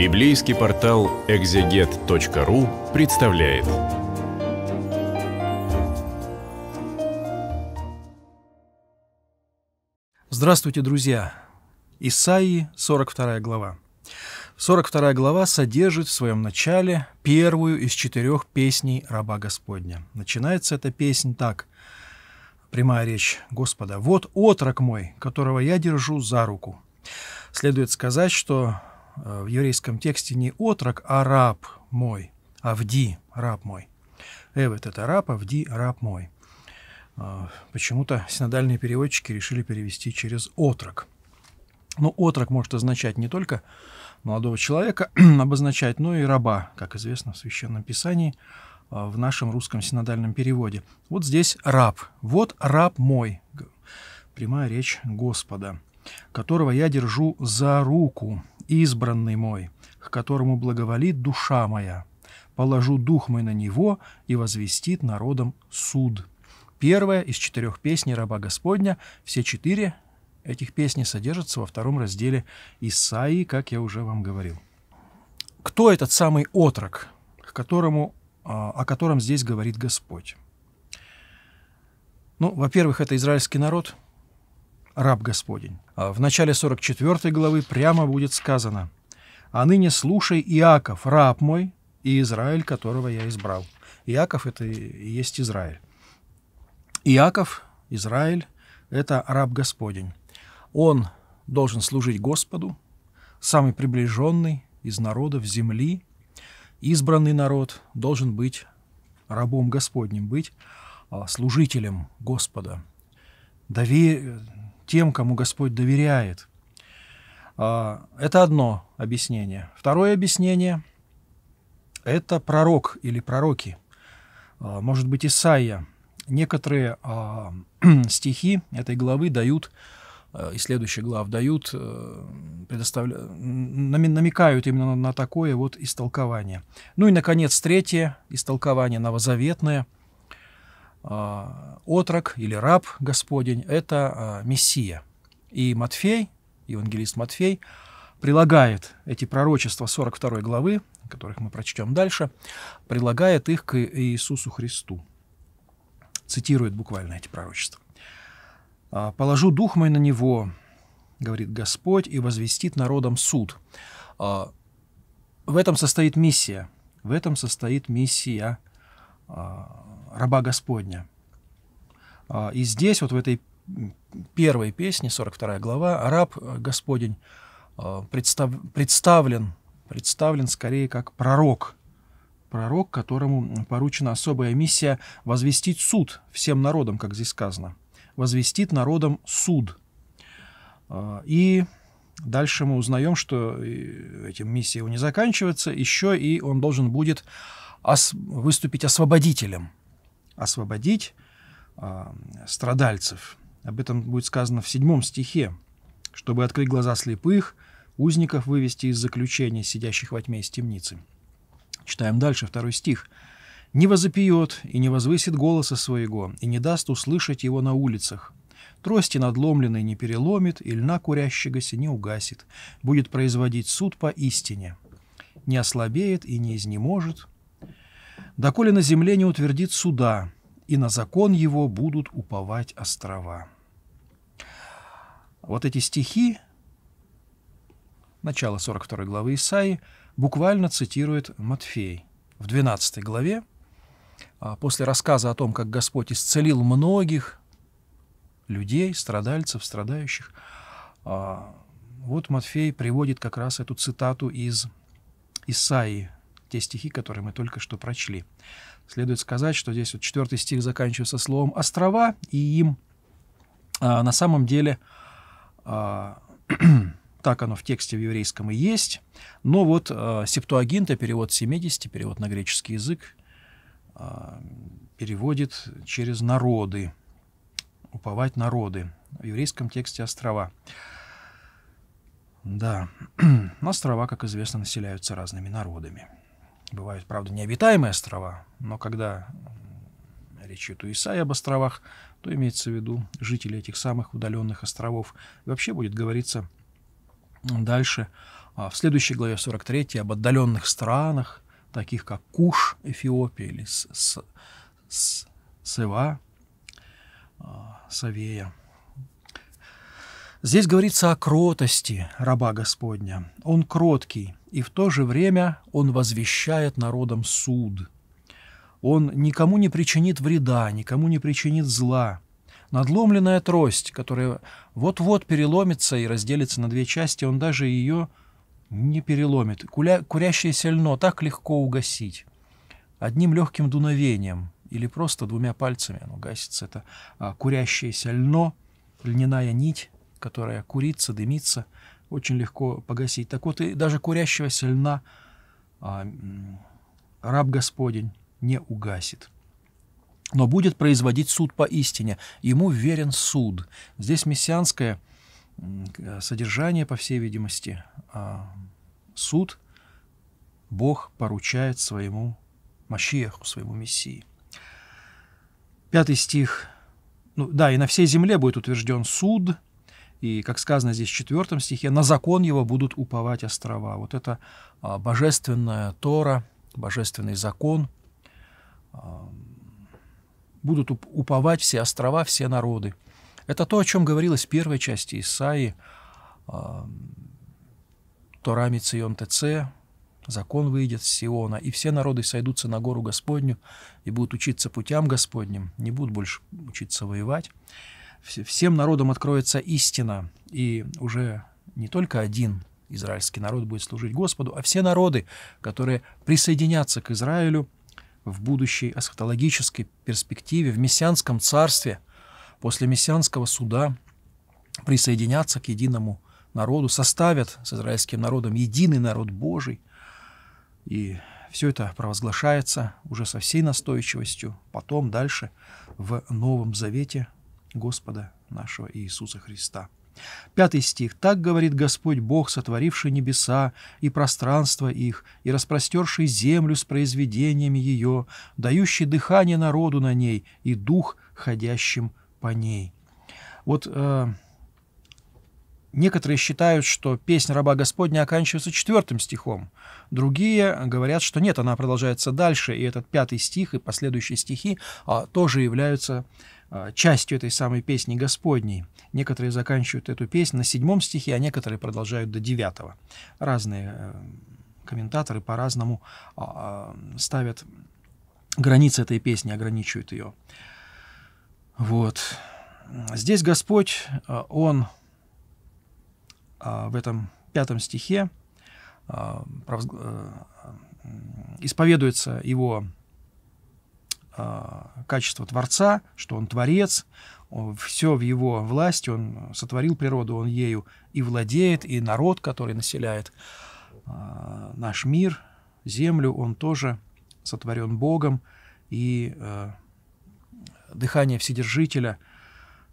Библейский портал экзегет.ру представляет. Здравствуйте, друзья! Исаии, 42 глава. 42 глава содержит в своем начале первую из четырех песней раба Господня. Начинается эта песнь так. Прямая речь Господа. «Вот отрок мой, которого я держу за руку». Следует сказать, что Э, в еврейском тексте не отрок, а раб мой, Авди, раб мой. Эвет – это раб, Авди – раб мой. Э, почему-то синодальные переводчики решили перевести через отрок. Но ну, отрок может означать не только молодого человека, обозначать, но и раба, как известно в Священном Писании, э, в нашем русском синодальном переводе. Вот здесь раб. Вот раб мой. Прямая речь Господа, которого я держу за руку, избранный мой, к которому благоволит душа моя. Положу дух мой на него и возвестит народом суд». Первая из четырех песней раба Господня, все четыре этих песни содержатся во втором разделе Исаии, как я уже вам говорил. Кто этот самый отрок, к которому, а, о котором здесь говорит Господь? Ну, во-первых, это израильский народ – раб Господень. А в начале 44 главы прямо будет сказано «А ныне слушай Иаков, раб мой, и Израиль, которого я избрал». Иаков — это и есть Израиль. Иаков, Израиль — это раб Господень. Он должен служить Господу, самый приближенный из народов земли, избранный народ должен быть рабом Господним, быть а, служителем Господа, довер тем, кому Господь доверяет. А, это одно объяснение. Второе объяснение – это пророк или пророки. А, может быть, Исаия. Некоторые а, стихи этой главы дают и следующих глав дают, э, предоставля... намекают именно на такое вот истолкование. Ну и, наконец, третье истолкование новозаветное – а, отрок или раб Господень — это а, Мессия. И Матфей, евангелист Матфей, прилагает эти пророчества 42 главы, которых мы прочтем дальше, прилагает их к Иисусу Христу. Цитирует буквально эти пророчества. «А, «Положу дух мой на него, говорит Господь, и возвестит народам суд». В этом состоит миссия. В этом состоит миссия раба Господня. А, и здесь, вот в этой первой песне, 42 глава, раб Господень а, представ, представлен, представлен скорее как пророк, пророк, которому поручена особая миссия возвестить суд всем народам, как здесь сказано. Возвестит народам суд. А, и дальше мы узнаем, что э, этим миссия его не заканчивается, еще и он должен будет выступить освободителем – освободить э, страдальцев. Об этом будет сказано в седьмом стихе. «Чтобы открыть глаза слепых, узников вывести из заключения, сидящих во тьме из темницы». Читаем дальше, второй стих. «Не возопьет и не возвысит голоса своего, и не даст услышать его на улицах, трости надломленной не переломит, и льна курящегося не угасит, будет производить суд по истине, не ослабеет и не изнеможет, доколе на земле не утвердит суда, и на закон его будут уповать острова. Вот эти стихи, начало 42 главы Исаи, буквально цитирует Матфей в 12 главе, а, после рассказа о том, как Господь исцелил многих людей, страдальцев, страдающих, а, вот Матфей приводит как раз эту цитату из Исаии те стихи, которые мы только что прочли. Следует сказать, что здесь вот четвертый стих заканчивается словом «острова», и им а, на самом деле а, так оно в тексте в еврейском и есть, но вот а, септуагинта, перевод 70, перевод на греческий язык, а, переводит через «народы», «уповать народы», в еврейском тексте «острова». Да, острова, как известно, населяются разными народами. Бывают, правда, необитаемые острова, но когда речь идет у Исаи об островах, то имеется в виду жители этих самых удаленных островов. И вообще будет говориться дальше а, в следующей главе 43 об отдаленных странах, таких как Куш, Эфиопия или С -С -С Сева, а, Савея. Здесь говорится о кротости раба Господня. Он кроткий, и в то же время он возвещает народам суд. Он никому не причинит вреда, никому не причинит зла. Надломленная трость, которая вот-вот переломится и разделится на две части, он даже ее не переломит. Куля... Курящее сельно так легко угасить. Одним легким дуновением или просто двумя пальцами оно гасится. Это а, курящееся льно, льняная нить, которая курится, дымится, очень легко погасить. Так вот, и даже курящегося льна а, раб Господень не угасит. Но будет производить суд по истине. Ему верен суд. Здесь мессианское содержание, по всей видимости, а суд Бог поручает своему Машиеху, своему Мессии. Пятый стих. Ну, да, и на всей земле будет утвержден суд – и, как сказано здесь в четвертом стихе, на закон его будут уповать острова. Вот это а, божественная Тора, божественный закон. А, будут уповать все острова, все народы. Это то, о чем говорилось в первой части Исаии, а, Торами Цион ТЦ, закон выйдет с Сиона, и все народы сойдутся на гору Господню и будут учиться путям Господним, не будут больше учиться воевать всем народам откроется истина, и уже не только один израильский народ будет служить Господу, а все народы, которые присоединятся к Израилю в будущей асхатологической перспективе, в мессианском царстве, после мессианского суда присоединятся к единому народу, составят с израильским народом единый народ Божий. И все это провозглашается уже со всей настойчивостью, потом дальше в Новом Завете Господа нашего Иисуса Христа. Пятый стих. «Так говорит Господь Бог, сотворивший небеса и пространство их, и распростерший землю с произведениями ее, дающий дыхание народу на ней и дух, ходящим по ней». Вот э, некоторые считают, что песня «Раба Господня» оканчивается четвертым стихом. Другие говорят, что нет, она продолжается дальше, и этот пятый стих и последующие стихи а, тоже являются Э, частью этой самой песни Господней. Некоторые заканчивают эту песню на седьмом стихе, а некоторые продолжают до девятого. Разные э, комментаторы по-разному а, а, ставят границы этой песни, ограничивают ее. Вот. Здесь Господь, э, Он в этом пятом стихе исповедуется Его Э, качество Творца, что он Творец, все в его власти, он сотворил природу, он ею и владеет, и народ, который населяет э, наш мир, землю, он тоже сотворен Богом, и э, дыхание Вседержителя,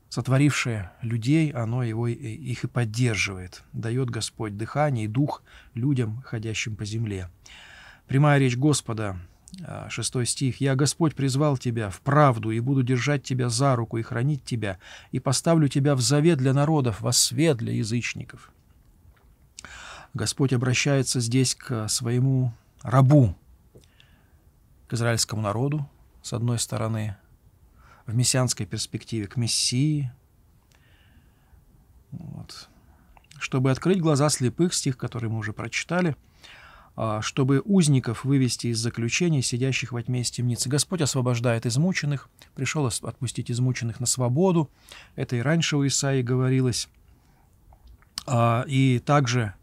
сотворившее людей, оно его, их и поддерживает, дает Господь дыхание и дух людям, ходящим по земле. Прямая речь Господа а, шестой стих. «Я, Господь, призвал тебя в правду, и буду держать тебя за руку и хранить тебя, и поставлю тебя в завет для народов, во свет для язычников». Господь обращается здесь к своему рабу, к израильскому народу, с одной стороны, в мессианской перспективе, к Мессии. Вот. Чтобы открыть глаза слепых, стих, который мы уже прочитали – а, чтобы узников вывести из заключения, сидящих во тьме темницы. Господь освобождает измученных, пришел отпустить измученных на свободу. Это и раньше у Исаии говорилось. А, и также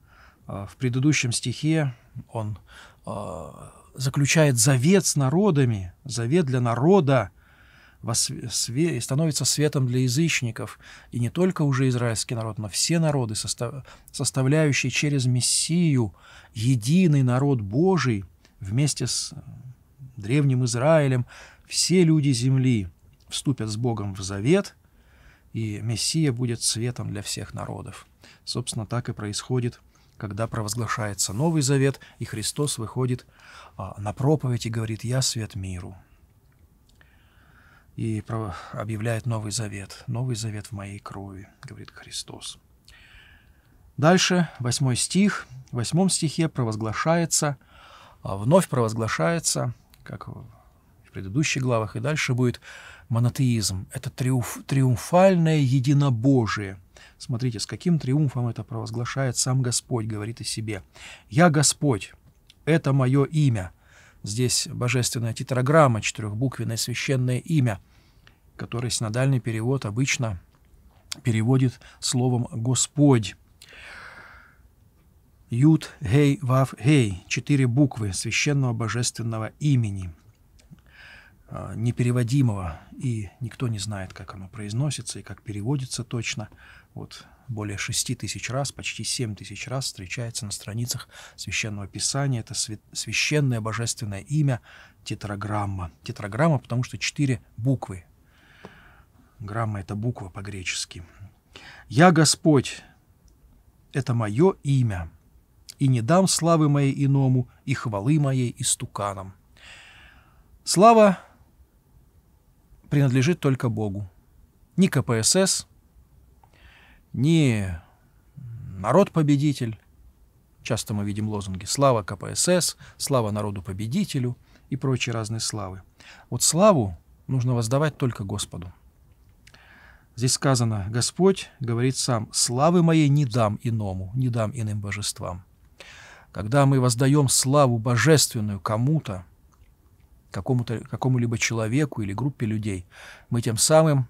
а, в предыдущем стихе он заключает завет с народами, завет для народа, све становится светом для язычников, и не только уже израильский народ, но все народы, составляющие через Мессию единый народ Божий вместе с э, древним Израилем, все люди земли вступят с Богом в завет, и Мессия будет светом для всех народов. Собственно, так и происходит когда провозглашается Новый Завет, и Христос выходит а, на проповедь и говорит «Я свет миру» и объявляет Новый Завет. Новый Завет в моей крови, говорит Христос. Дальше, восьмой стих. В восьмом стихе провозглашается, а вновь провозглашается, как в предыдущих главах, и дальше будет монотеизм. Это триумф, триумфальное единобожие. Смотрите, с каким триумфом это провозглашает сам Господь, говорит о себе. «Я Господь, это мое имя, Здесь божественная тетраграмма, четырехбуквенное священное имя, которое синодальный перевод обычно переводит словом «Господь». Ют Гей, Вав, Гей – четыре буквы священного божественного имени, а, непереводимого, и никто не знает, как оно произносится и как переводится точно. Вот более 6 тысяч раз, почти 7 тысяч раз встречается на страницах Священного Писания. Это священное божественное имя тетраграмма. Тетраграмма, потому что четыре буквы. Грамма — это буква по-гречески. «Я Господь, это мое имя, и не дам славы моей иному, и хвалы моей истуканам». Слава принадлежит только Богу. Ни КПСС, не «народ-победитель», часто мы видим лозунги «слава КПСС», «слава народу-победителю» и прочие разные славы. Вот славу нужно воздавать только Господу. Здесь сказано, Господь говорит сам, «Славы моей не дам иному, не дам иным божествам». Когда мы воздаем славу божественную кому-то, какому-то, какому-либо человеку или группе людей, мы тем самым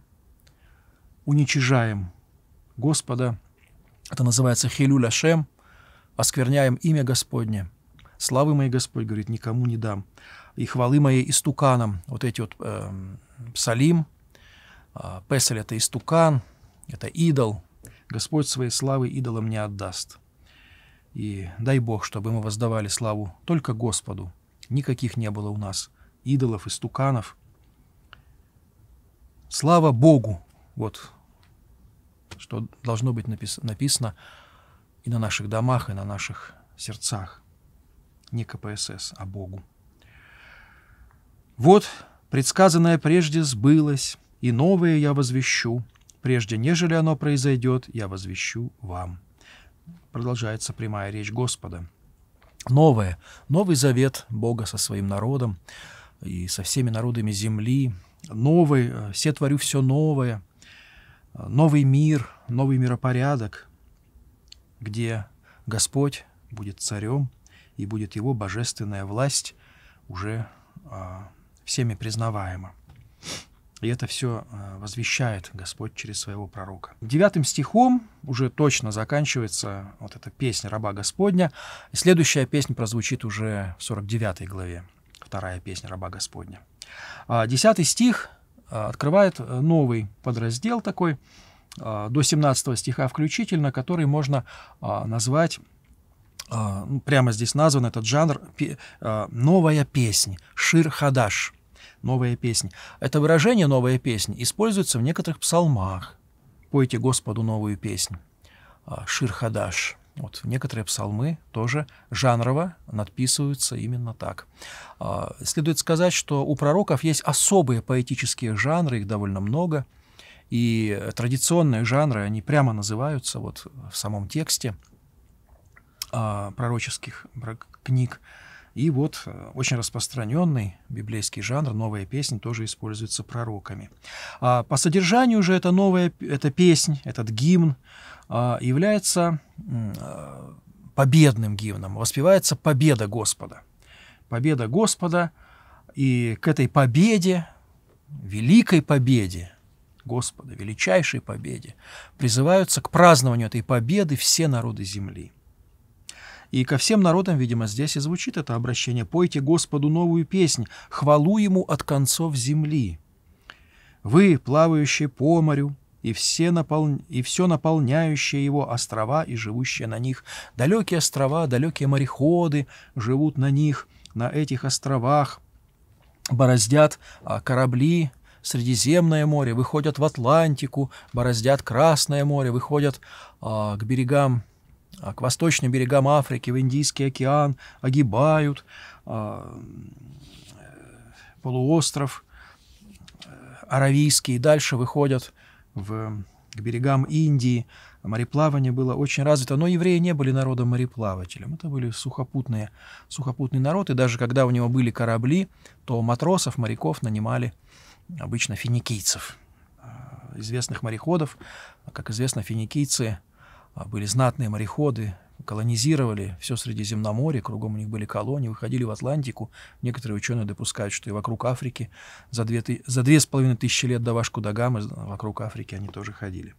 уничижаем Господа. Это называется Хилюля Шем, оскверняем имя Господне. Славы мои Господь, говорит, никому не дам. И хвалы мои истуканам. Вот эти вот э, псалим, э, песель это истукан, это идол. Господь своей славы идолам не отдаст. И дай Бог, чтобы мы воздавали славу только Господу. Никаких не было у нас идолов, истуканов. Слава Богу! Вот что должно быть напис- написано и на наших домах, и на наших сердцах. Не КПСС, а Богу. Вот предсказанное прежде сбылось, и новое я возвещу. Прежде нежели оно произойдет, я возвещу вам. Продолжается прямая речь Господа. Новое, новый завет Бога со своим народом и со всеми народами земли. Новый, э, все творю все новое – новый мир, новый миропорядок, где Господь будет царем и будет его божественная власть уже а, всеми признаваема. И это все а, возвещает Господь через своего пророка. Девятым стихом уже точно заканчивается вот эта песня «Раба Господня». И следующая песня прозвучит уже в 49 главе, вторая песня «Раба Господня». А, десятый стих Э, открывает э, новый подраздел такой, э, до 17 стиха включительно, который можно назвать ну, прямо здесь назван этот жанр «Новая песнь», «Шир Хадаш», «Новая песня». Это выражение «Новая песня» используется в некоторых псалмах. «Пойте Господу новую песнь», «Шир Хадаш». Вот. Некоторые псалмы тоже жанрово надписываются именно так. А, следует сказать, что у пророков есть особые поэтические жанры, их довольно много. И традиционные жанры, они прямо называются вот в самом тексте а, пророческих книг. И вот э, очень распространенный библейский жанр, новая песня, тоже используется пророками. А по содержанию же эта новая эта песня, этот гимн а, является э, победным гимном, воспевается победа Господа. Победа Господа, и к этой победе, великой победе, Господа, величайшей победе, призываются к празднованию этой победы все народы земли. И ко всем народам, видимо, здесь и звучит это обращение. «Пойте Господу новую песнь, хвалу Ему от концов земли». «Вы, плавающие по морю, и, все напол... и все наполняющие его острова и живущие на них. Далекие острова, далекие мореходы живут на них, на этих островах, бороздят а, корабли, Средиземное море, выходят в Атлантику, бороздят Красное море, выходят а, к берегам а к восточным берегам Африки, в Индийский океан огибают а, э, полуостров э, Аравийский, и дальше выходят в, к берегам Индии. Мореплавание было очень развито, но евреи не были народом мореплавателем. Это были сухопутные, сухопутный народ, и даже когда у него были корабли, то матросов, моряков нанимали обычно финикийцев, а, известных мореходов. А, как известно, финикийцы – а, были знатные мореходы, колонизировали все Средиземноморье, кругом у них были колонии, выходили в Атлантику. Некоторые ученые допускают, что и вокруг Африки за две, за две с половиной тысячи лет до Вашку Дагамы вокруг Африки они тоже ходили.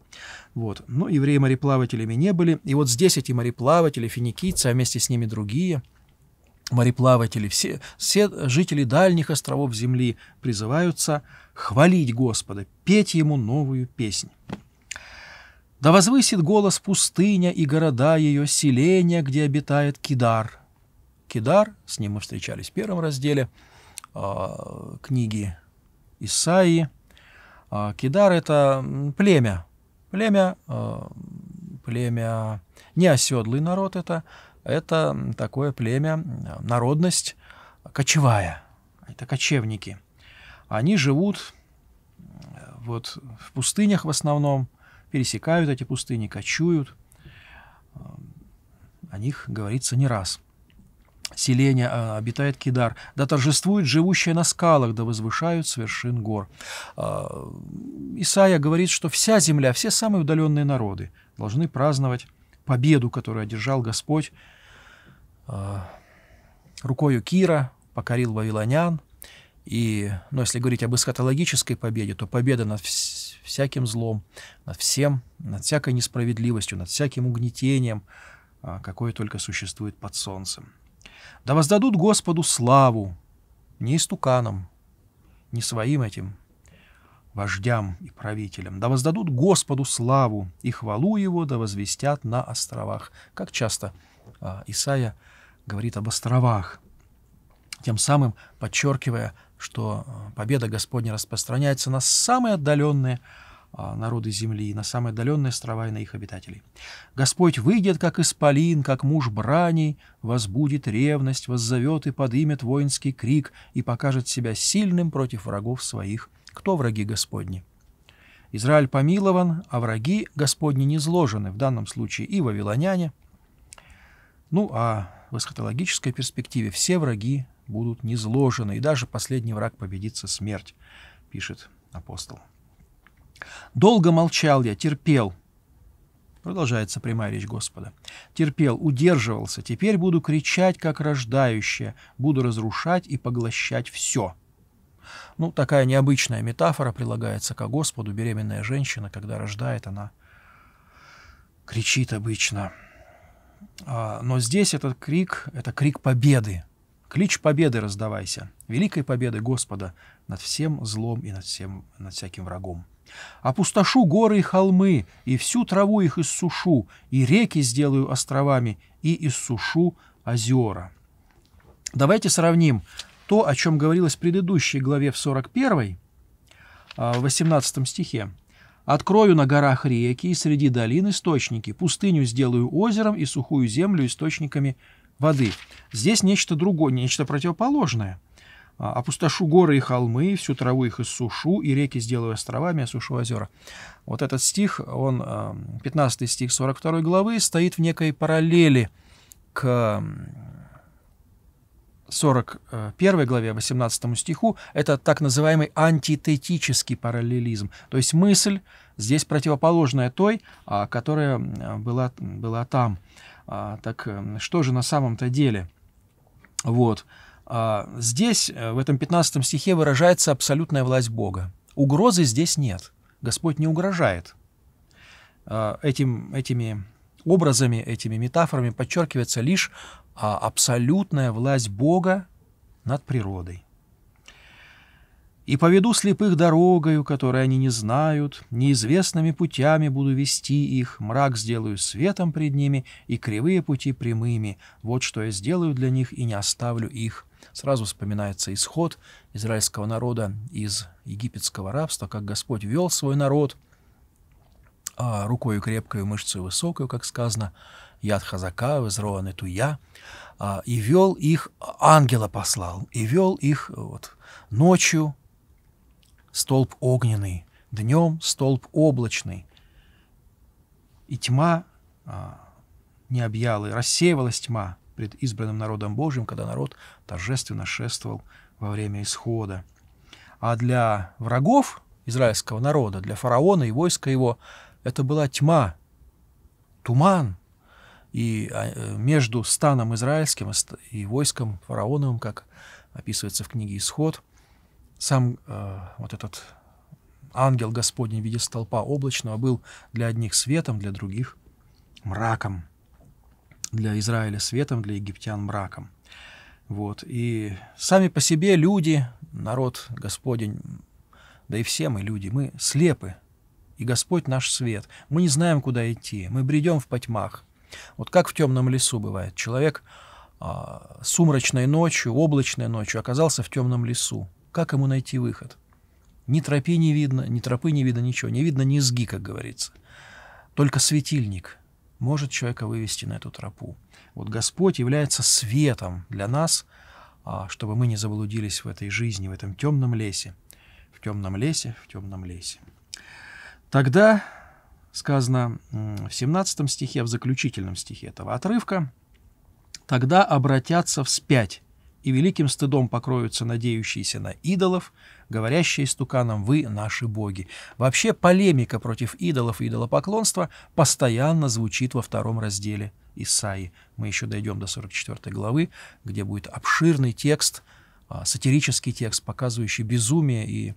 Вот. Но ну, евреи мореплавателями не были. И вот здесь эти мореплаватели, финикийцы, а вместе с ними другие мореплаватели, все, все жители дальних островов Земли призываются хвалить Господа, петь Ему новую песнь. Да возвысит голос пустыня и города ее, селения, где обитает Кидар. Кидар, с ним мы встречались в первом разделе э, книги Исаии. Э, Кидар — это племя, племя, э, племя, не оседлый народ это, это такое племя, народность кочевая, это кочевники. Они живут вот в пустынях в основном, пересекают эти пустыни, кочуют. О них говорится не раз. Селение а, обитает Кидар. Да торжествует живущие на скалах, да возвышают с вершин гор. А, Исаия говорит, что вся земля, все самые удаленные народы должны праздновать победу, которую одержал Господь а, рукою Кира, покорил вавилонян. И, ну, если говорить об эсхатологической победе, то победа над всяким злом, над всем, над всякой несправедливостью, над всяким угнетением, а, какое только существует под солнцем. Да воздадут Господу славу, не истуканам, не своим этим вождям и правителям. Да воздадут Господу славу, и хвалу его да возвестят на островах. Как часто а, Исаия говорит об островах, тем самым подчеркивая что э, победа Господня распространяется на самые отдаленные а, народы земли, на самые отдаленные острова и на их обитателей. Господь выйдет, как исполин, как муж брани, возбудит ревность, воззовет и подымет воинский крик и покажет себя сильным против врагов своих. Кто враги Господни? Израиль помилован, а враги Господни не зложены, в данном случае и вавилоняне. Ну, а в эсхатологической перспективе все враги будут низложены, и даже последний враг победится смерть, пишет апостол. Долго молчал я, терпел, Продолжается прямая речь Господа. Терпел, удерживался, теперь буду кричать, как рождающая, буду разрушать и поглощать все. Ну, такая необычная метафора прилагается ко Господу. Беременная женщина, когда рождает, она кричит обычно. А, но здесь этот крик, это крик победы, Клич победы раздавайся, великой победы Господа над всем злом и над, всем, над всяким врагом. Опустошу горы и холмы, и всю траву их иссушу, и реки сделаю островами, и иссушу озера. Давайте сравним то, о чем говорилось в предыдущей главе в 41, а, в 18 стихе. «Открою на горах реки, и среди долин источники, пустыню сделаю озером, и сухую землю источниками воды. Здесь нечто другое, нечто противоположное. А, опустошу горы и холмы, всю траву их иссушу, и реки сделаю островами, осушу озера. Вот этот стих, он, 15 стих 42 главы, стоит в некой параллели к 41 главе, 18 стиху, это так называемый антитетический параллелизм. То есть мысль здесь противоположная той, а, которая была, была там. А, так эм, что же на самом-то деле? Вот. А, здесь, э, в этом 15 стихе, выражается абсолютная власть Бога. Угрозы здесь нет. Господь не угрожает. А, этим, этими образами, этими метафорами подчеркивается лишь а, абсолютная власть Бога над природой и поведу слепых дорогою, которой они не знают, неизвестными путями буду вести их, мрак сделаю светом пред ними и кривые пути прямыми. Вот что я сделаю для них и не оставлю их». Сразу вспоминается исход израильского народа из египетского рабства, как Господь вел свой народ а, рукою крепкою, мышцей высокую, как сказано, яд хазака, вызрованы туя, а, и вел их, ангела послал, и вел их вот, ночью, столб огненный, днем столб облачный. И тьма а, не объяла, и рассеивалась тьма пред избранным народом Божьим, когда народ торжественно шествовал во время исхода. А для врагов израильского народа, для фараона и войска его, это была тьма, туман. И а, между станом израильским и войском фараоновым, как описывается в книге «Исход», сам э, вот этот ангел Господний в виде столпа облачного был для одних светом, для других мраком. Для Израиля светом, для египтян мраком. Вот. И сами по себе люди, народ Господень, да и все мы люди, мы слепы, и Господь наш свет. Мы не знаем, куда идти, мы бредем в потьмах. Вот как в темном лесу бывает. Человек а, сумрачной ночью, облачной ночью оказался в темном лесу. Как ему найти выход? Ни тропы не видно, ни тропы не видно, ничего. Не видно ни сги, как говорится. Только светильник может человека вывести на эту тропу. Вот Господь является светом для нас, а, чтобы мы не заблудились в этой жизни, в этом темном лесе. В темном лесе, в темном лесе. Тогда сказано в 17 стихе, в заключительном стихе этого отрывка, «Тогда обратятся вспять и великим стыдом покроются надеющиеся на идолов, говорящие стуканом «Вы наши боги». Вообще полемика против идолов и идолопоклонства постоянно звучит во втором разделе Исаии. Мы еще дойдем до 44 главы, где будет обширный текст, а, сатирический текст, показывающий безумие и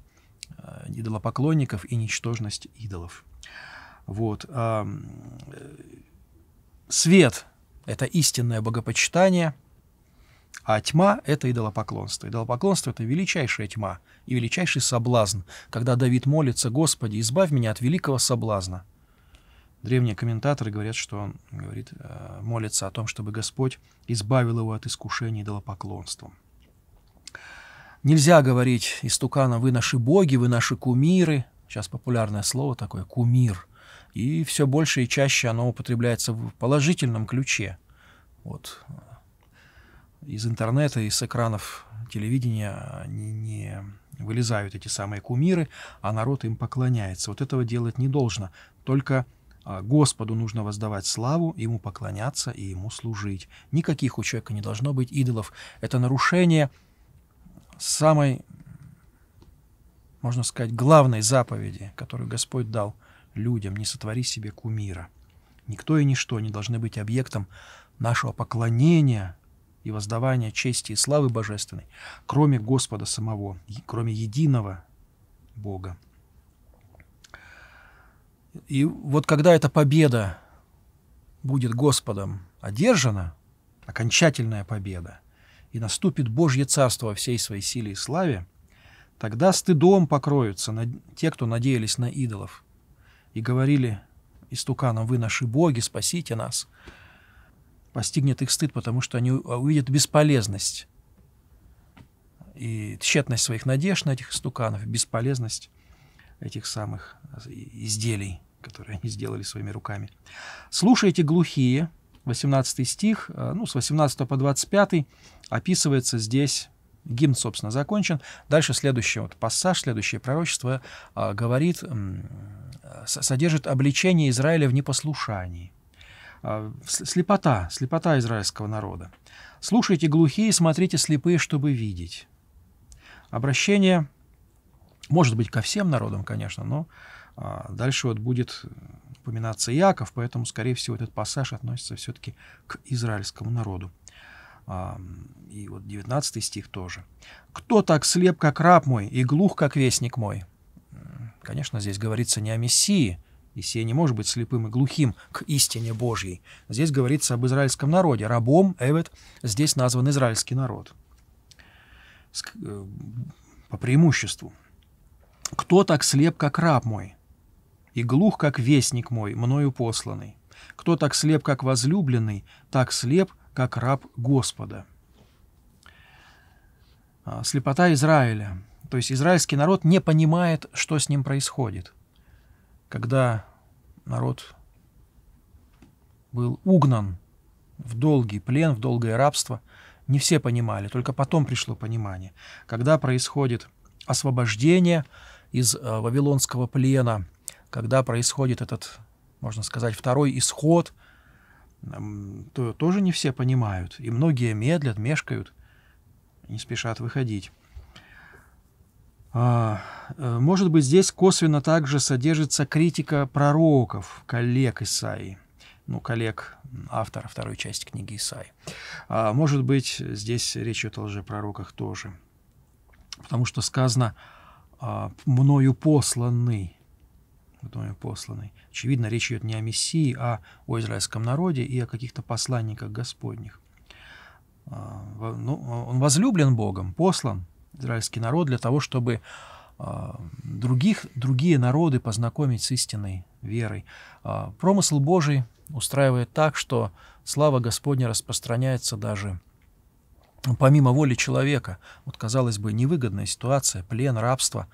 а, идолопоклонников и ничтожность идолов. Вот. Э, свет — это истинное богопочитание — а тьма — это идолопоклонство. Идолопоклонство — это величайшая тьма и величайший соблазн, когда Давид молится «Господи, избавь меня от великого соблазна». Древние комментаторы говорят, что он говорит, э, молится о том, чтобы Господь избавил его от искушений идолопоклонством. Нельзя говорить истукана «вы наши боги, вы наши кумиры». Сейчас популярное слово такое «кумир». И все больше и чаще оно употребляется в положительном ключе. Вот из интернета, из экранов телевидения не, не вылезают эти самые кумиры, а народ им поклоняется. Вот этого делать не должно. Только а, Господу нужно воздавать славу, ему поклоняться и ему служить. Никаких у человека не должно быть идолов. Это нарушение самой, можно сказать, главной заповеди, которую Господь дал людям. Не сотвори себе кумира. Никто и ничто не должны быть объектом нашего поклонения, и воздавания чести и славы божественной, кроме Господа самого, кроме единого Бога. И вот когда эта победа будет Господом одержана, окончательная победа, и наступит Божье Царство во всей своей силе и славе, тогда стыдом покроются те, кто надеялись на идолов и говорили истуканам, вы наши боги, спасите нас – постигнет их стыд, потому что они увидят бесполезность и тщетность своих надежд на этих стуканов, бесполезность этих самых э, изделий, которые они сделали своими руками. «Слушайте глухие», 18 стих, э, ну, с 18 по 25 описывается здесь гимн, собственно, закончен. Дальше следующий вот пассаж, следующее пророчество э, говорит, содержит обличение Израиля в непослушании. А, слепота, слепота израильского народа. «Слушайте глухие, смотрите слепые, чтобы видеть». Обращение, может быть, ко всем народам, конечно, но а, дальше вот будет упоминаться Яков, поэтому, скорее всего, этот пассаж относится все-таки к израильскому народу. А, и вот 19 стих тоже. «Кто так слеп, как раб мой, и глух, как вестник мой?» Конечно, здесь говорится не о Мессии, Исея не может быть слепым и глухим к истине Божьей. Здесь говорится об израильском народе. Рабом, Эвет, здесь назван израильский народ. Э, по преимуществу. «Кто так слеп, как раб мой, и глух, как вестник мой, мною посланный? Кто так слеп, как возлюбленный, так слеп, как раб Господа?» а, Слепота Израиля. То есть израильский народ не понимает, что с ним происходит. Когда народ был угнан в долгий плен, в долгое рабство. Не все понимали, только потом пришло понимание. Когда происходит освобождение из э, вавилонского плена, когда происходит этот, можно сказать, второй исход, то тоже не все понимают. И многие медлят, мешкают, не спешат выходить. А, э, может быть, здесь косвенно также содержится критика пророков, коллег Исаи, ну, коллег автора второй части книги Исаи. А, может быть, здесь речь идет о лжепророках тоже, потому что сказано а, «мною посланный», мною посланный. Очевидно, речь идет не о Мессии, а о израильском народе и о каких-то посланниках Господних. Ну, он возлюблен Богом, послан израильский народ для того, чтобы а, других, другие народы познакомить с истинной верой. А, промысл Божий устраивает так, что слава Господня распространяется даже помимо воли человека. Вот, казалось бы, невыгодная ситуация, плен, рабство,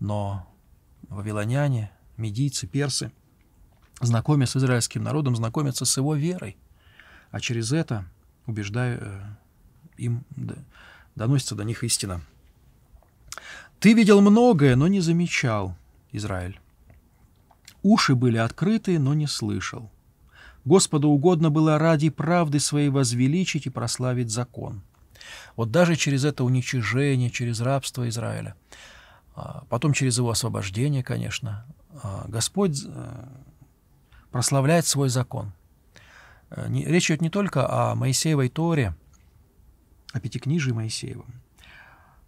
но вавилоняне, медийцы, персы, знакомясь с израильским народом, знакомятся с его верой, а через это убеждаю, э, им доносится до них истина – ты видел многое, но не замечал, Израиль. Уши были открыты, но не слышал. Господу угодно было ради правды своей возвеличить и прославить закон. Вот даже через это уничижение, через рабство Израиля, а, потом через его освобождение, конечно, а, Господь э, прославляет свой закон. Э, речь идет не только о Моисеевой Торе, о Пятикнижии Моисеевом,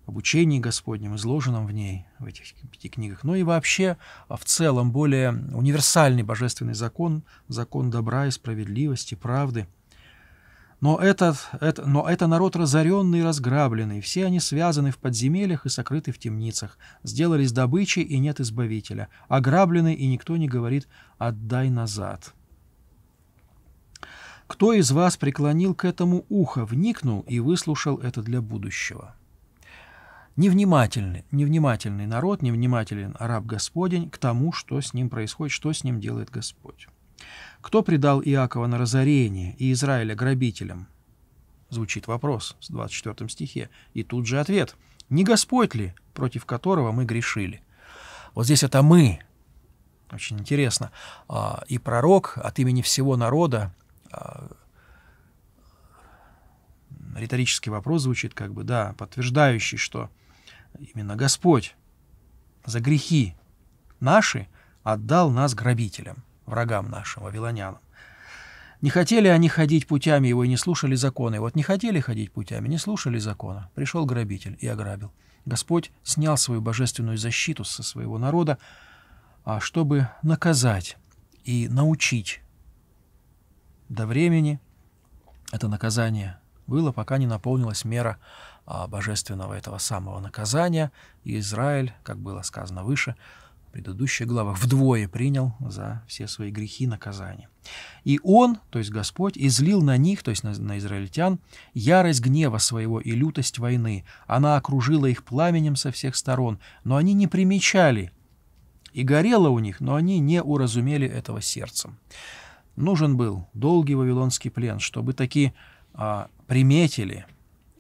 обучении Господнем, изложенном в ней, в этих пяти книгах, но ну и вообще а, в целом более универсальный божественный закон, закон добра и справедливости, правды. Но, этот, это, но это народ разоренный и разграбленный, все они связаны в подземельях и сокрыты в темницах, сделались добычей и нет избавителя, ограблены и никто не говорит «отдай назад». Кто из вас преклонил к этому ухо, вникнул и выслушал это для будущего? невнимательный, невнимательный народ, невнимателен араб Господень к тому, что с ним происходит, что с ним делает Господь. Кто предал Иакова на разорение и Израиля грабителям? Звучит вопрос в 24 стихе. И тут же ответ. Не Господь ли, против которого мы грешили? Вот здесь это «мы». Очень интересно. А, и пророк от имени всего народа а, риторический вопрос звучит, как бы, да, подтверждающий, что именно Господь, за грехи наши отдал нас грабителям, врагам нашим, вавилонянам. Не хотели они ходить путями его и не слушали закона. И вот не хотели ходить путями, не слушали закона. Пришел грабитель и ограбил. Господь снял свою божественную защиту со своего народа, а чтобы наказать и научить. До времени это наказание было, пока не наполнилась мера а, божественного этого самого наказания, и Израиль, как было сказано выше, в предыдущих главах, вдвое принял за все свои грехи наказание. И он, то есть Господь, излил на них, то есть на, на израильтян, ярость гнева своего и лютость войны. Она окружила их пламенем со всех сторон, но они не примечали, и горело у них, но они не уразумели этого сердцем. Нужен был долгий вавилонский плен, чтобы такие а, приметили –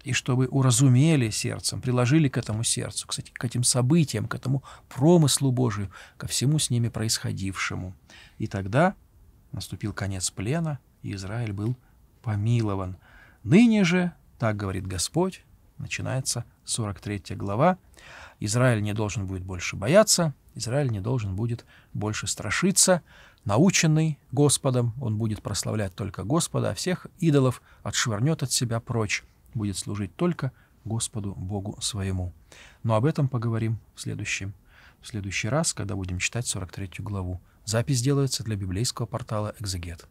и чтобы уразумели сердцем, приложили к этому сердцу, кстати, к этим событиям, к этому промыслу Божию, ко всему с ними происходившему. И тогда наступил конец плена, и Израиль был помилован. Ныне же, так говорит Господь, начинается 43 глава, Израиль не должен будет больше бояться, Израиль не должен будет больше страшиться, наученный Господом, он будет прославлять только Господа, а всех идолов отшвырнет от себя прочь будет служить только Господу Богу своему. Но об этом поговорим в следующем в следующий раз, когда будем читать 43 главу. Запись делается для библейского портала «Экзегет».